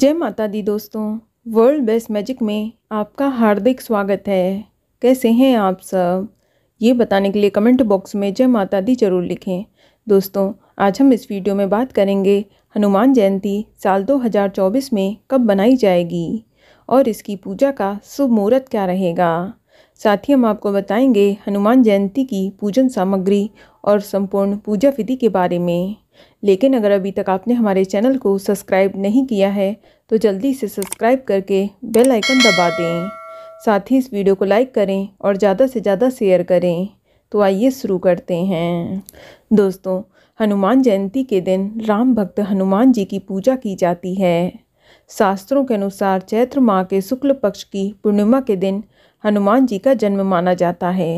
जय माता दी दोस्तों वर्ल्ड बेस्ट मैजिक में आपका हार्दिक स्वागत है कैसे हैं आप सब ये बताने के लिए कमेंट बॉक्स में जय माता दी जरूर लिखें दोस्तों आज हम इस वीडियो में बात करेंगे हनुमान जयंती साल 2024 में कब मनाई जाएगी और इसकी पूजा का शुभ मुहूर्त क्या रहेगा साथ ही हम आपको बताएंगे हनुमान जयंती की पूजन सामग्री और संपूर्ण पूजा विधि के बारे में लेकिन अगर अभी तक आपने हमारे चैनल को सब्सक्राइब नहीं किया है तो जल्दी से सब्सक्राइब करके बेल आइकन दबा दें साथ ही इस वीडियो को लाइक करें और ज़्यादा से ज़्यादा शेयर करें तो आइए शुरू करते हैं दोस्तों हनुमान जयंती के दिन राम भक्त हनुमान जी की पूजा की जाती है शास्त्रों के अनुसार चैत्र माह के शुक्ल पक्ष की पूर्णिमा के दिन हनुमान जी का जन्म माना जाता है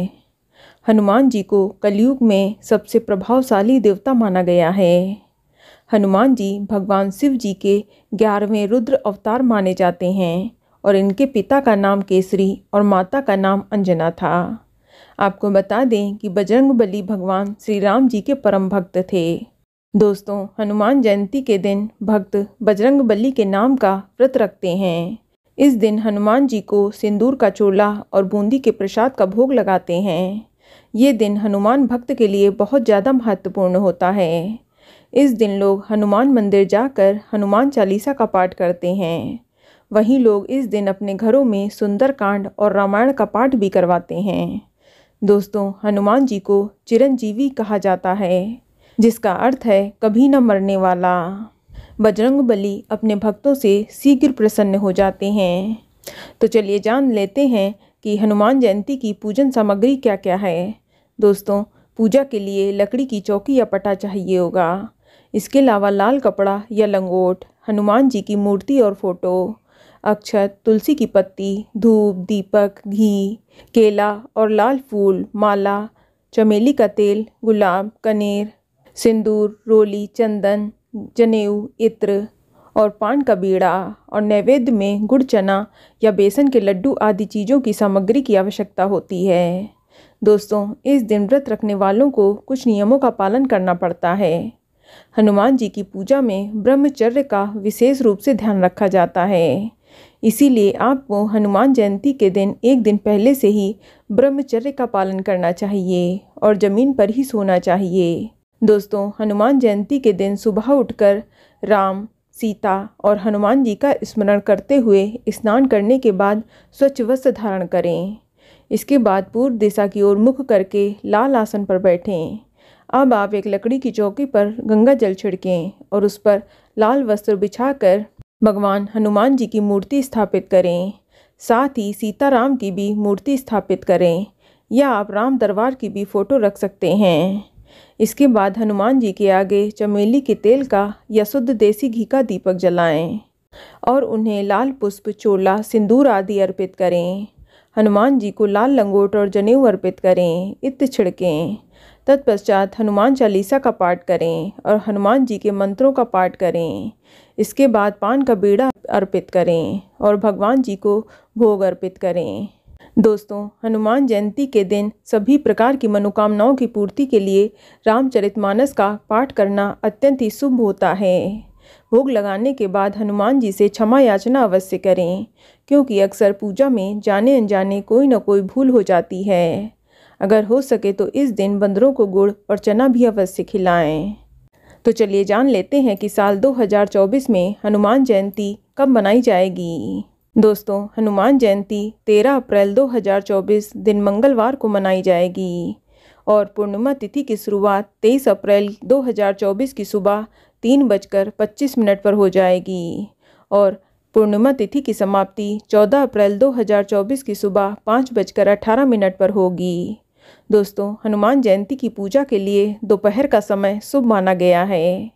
हनुमान जी को कलयुग में सबसे प्रभावशाली देवता माना गया है हनुमान जी भगवान शिव जी के ग्यारहवें रुद्र अवतार माने जाते हैं और इनके पिता का नाम केसरी और माता का नाम अंजना था आपको बता दें कि बजरंग बली भगवान श्री राम जी के परम भक्त थे दोस्तों हनुमान जयंती के दिन भक्त बजरंग बली के नाम का व्रत रखते हैं इस दिन हनुमान जी को सिंदूर का चोला और बूंदी के प्रसाद का भोग लगाते हैं ये दिन हनुमान भक्त के लिए बहुत ज़्यादा महत्वपूर्ण होता है इस दिन लोग हनुमान मंदिर जाकर हनुमान चालीसा का पाठ करते हैं वहीं लोग इस दिन अपने घरों में सुंदरकांड और रामायण का पाठ भी करवाते हैं दोस्तों हनुमान जी को चिरंजीवी कहा जाता है जिसका अर्थ है कभी न मरने वाला बजरंग बली अपने भक्तों से शीघ्र प्रसन्न हो जाते हैं तो चलिए जान लेते हैं कि हनुमान जयंती की पूजन सामग्री क्या क्या है दोस्तों पूजा के लिए लकड़ी की चौकी या पटा चाहिए होगा इसके अलावा लाल कपड़ा या लंगोट हनुमान जी की मूर्ति और फ़ोटो अक्षत तुलसी की पत्ती धूप दीपक घी केला और लाल फूल माला चमेली का तेल गुलाब कनेर सिंदूर रोली चंदन जनेऊ इत्र और पान का बीड़ा और नैवेद्य में गुड़ चना या बेसन के लड्डू आदि चीज़ों की सामग्री की आवश्यकता होती है दोस्तों इस दिन व्रत रखने वालों को कुछ नियमों का पालन करना पड़ता है हनुमान जी की पूजा में ब्रह्मचर्य का विशेष रूप से ध्यान रखा जाता है इसीलिए आपको हनुमान जयंती के दिन एक दिन पहले से ही ब्रह्मचर्य का पालन करना चाहिए और ज़मीन पर ही सोना चाहिए दोस्तों हनुमान जयंती के दिन सुबह उठकर राम सीता और हनुमान जी का स्मरण करते हुए स्नान करने के बाद स्वच्छ वस्त्र धारण करें इसके बाद पूर्व दिशा की ओर मुख करके लाल आसन पर बैठें अब आप एक लकड़ी की चौकी पर गंगा जल छिड़कें और उस पर लाल वस्त्र बिछाकर भगवान हनुमान जी की मूर्ति स्थापित करें साथ ही सीताराम की भी मूर्ति स्थापित करें या आप राम दरबार की भी फ़ोटो रख सकते हैं इसके बाद हनुमान जी के आगे चमेली के तेल का या शुद्ध देसी घी का दीपक जलाएं और उन्हें लाल पुष्प चोला सिंदूर आदि अर्पित करें हनुमान जी को लाल लंगोट और जनेऊ अर्पित करें इत छिड़कें तत्पश्चात हनुमान चालीसा का पाठ करें और हनुमान जी के मंत्रों का पाठ करें इसके बाद पान का बेड़ा अर्पित करें और भगवान जी को भोग अर्पित करें दोस्तों हनुमान जयंती के दिन सभी प्रकार की मनोकामनाओं की पूर्ति के लिए रामचरितमानस का पाठ करना अत्यंत ही शुभ होता है भोग लगाने के बाद हनुमान जी से क्षमा याचना अवश्य करें क्योंकि अक्सर पूजा में जाने अनजाने कोई ना कोई भूल हो जाती है अगर हो सके तो इस दिन बंदरों को गुड़ और चना भी अवश्य खिलाएं तो चलिए जान लेते हैं कि साल 2024 में हनुमान जयंती कब मनाई जाएगी दोस्तों हनुमान जयंती 13 अप्रैल 2024 दिन मंगलवार को मनाई जाएगी और पूर्णिमा तिथि की शुरुआत 23 अप्रैल 2024 की सुबह तीन बजकर पच्चीस मिनट पर हो जाएगी और पूर्णिमा तिथि की समाप्ति 14 अप्रैल 2024 की सुबह पाँच बजकर अठारह मिनट पर होगी दोस्तों हनुमान जयंती की पूजा के लिए दोपहर का समय शुभ माना गया है